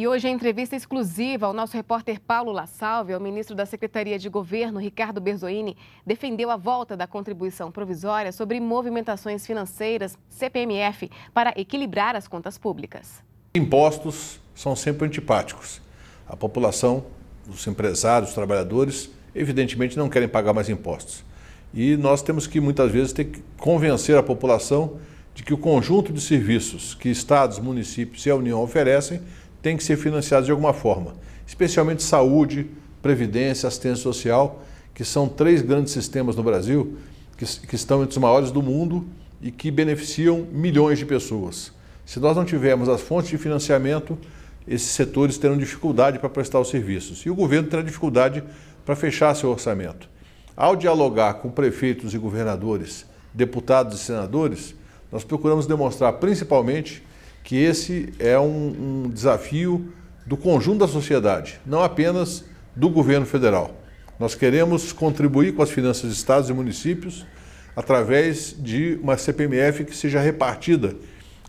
E hoje em entrevista exclusiva ao nosso repórter Paulo Lassalve, o ministro da Secretaria de Governo, Ricardo Berzoini, defendeu a volta da contribuição provisória sobre movimentações financeiras, CPMF, para equilibrar as contas públicas. Impostos são sempre antipáticos. A população, os empresários, os trabalhadores, evidentemente não querem pagar mais impostos. E nós temos que muitas vezes ter que convencer a população de que o conjunto de serviços que estados, municípios e a União oferecem têm que ser financiados de alguma forma, especialmente saúde, previdência, assistência social, que são três grandes sistemas no Brasil que, que estão entre os maiores do mundo e que beneficiam milhões de pessoas. Se nós não tivermos as fontes de financiamento, esses setores terão dificuldade para prestar os serviços e o governo terá dificuldade para fechar seu orçamento. Ao dialogar com prefeitos e governadores, deputados e senadores, nós procuramos demonstrar principalmente que esse é um, um desafio do conjunto da sociedade, não apenas do governo federal. Nós queremos contribuir com as finanças de estados e municípios através de uma CPMF que seja repartida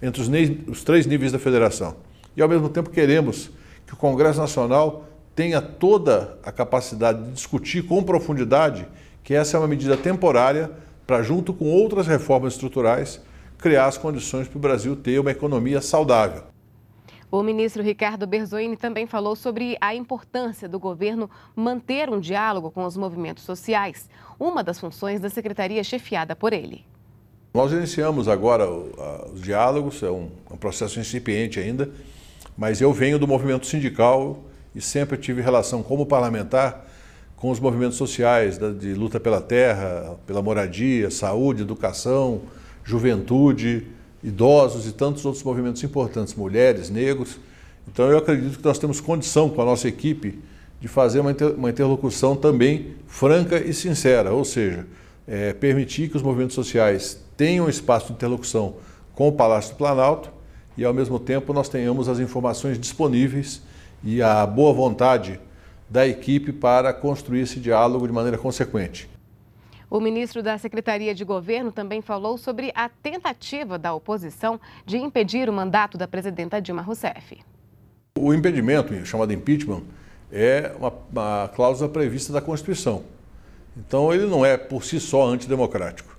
entre os, os, três níveis da federação. E, ao mesmo tempo, queremos que o Congresso Nacional tenha toda a capacidade de discutir com profundidade que essa é uma medida temporária para, junto com outras reformas estruturais, criar as condições para o Brasil ter uma economia saudável. O ministro Ricardo Berzoini também falou sobre a importância do governo manter um diálogo com os movimentos sociais, uma das funções da secretaria chefiada por ele. Nós iniciamos agora os diálogos, é um, é um processo incipiente ainda, mas eu venho do movimento sindical e sempre tive relação como parlamentar com os movimentos sociais de luta pela terra, pela moradia, saúde, educação, juventude, idosos e tantos outros movimentos importantes, mulheres, negros. Então eu acredito que nós temos condição com a nossa equipe de fazer uma, interlocução também franca e sincera, ou seja, é, permitir que os movimentos sociais tenham espaço de interlocução com o Palácio do Planalto e, ao mesmo tempo, nós tenhamos as informações disponíveis e a boa vontade da equipe para construir esse diálogo de maneira consequente. O ministro da Secretaria de Governo também falou sobre a tentativa da oposição de impedir o mandato da presidenta Dilma Rousseff. O impedimento, chamado impeachment, é uma, uma cláusula prevista da Constituição. Então, ele não é por si só antidemocrático.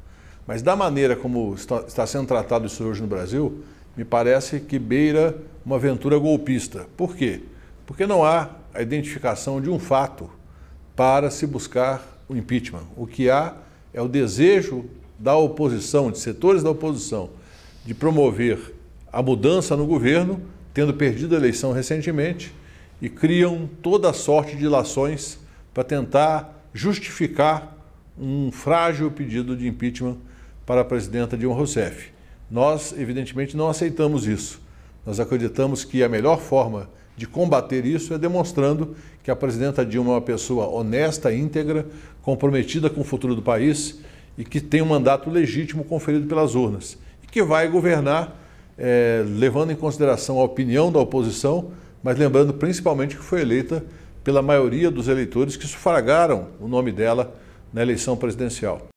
Mas, da maneira como está, está sendo tratado isso hoje no Brasil, me parece que beira uma aventura golpista. Por quê? Porque não há a identificação de um fato para se buscar o impeachment. O que há é o desejo da oposição, de setores da oposição, de promover a mudança no governo, tendo perdido a eleição recentemente, e criam toda sorte de lações para tentar justificar um frágil pedido de impeachment para a presidenta Dilma Rousseff. Nós, evidentemente, não aceitamos isso. Nós acreditamos que a melhor forma de combater isso é demonstrando que a presidenta Dilma é uma pessoa honesta, íntegra, comprometida com o futuro do país e que tem um mandato legítimo conferido pelas urnas e que vai governar é, levando em consideração a opinião da oposição, mas lembrando principalmente que foi eleita pela maioria dos eleitores que sufragaram o nome dela na eleição presidencial.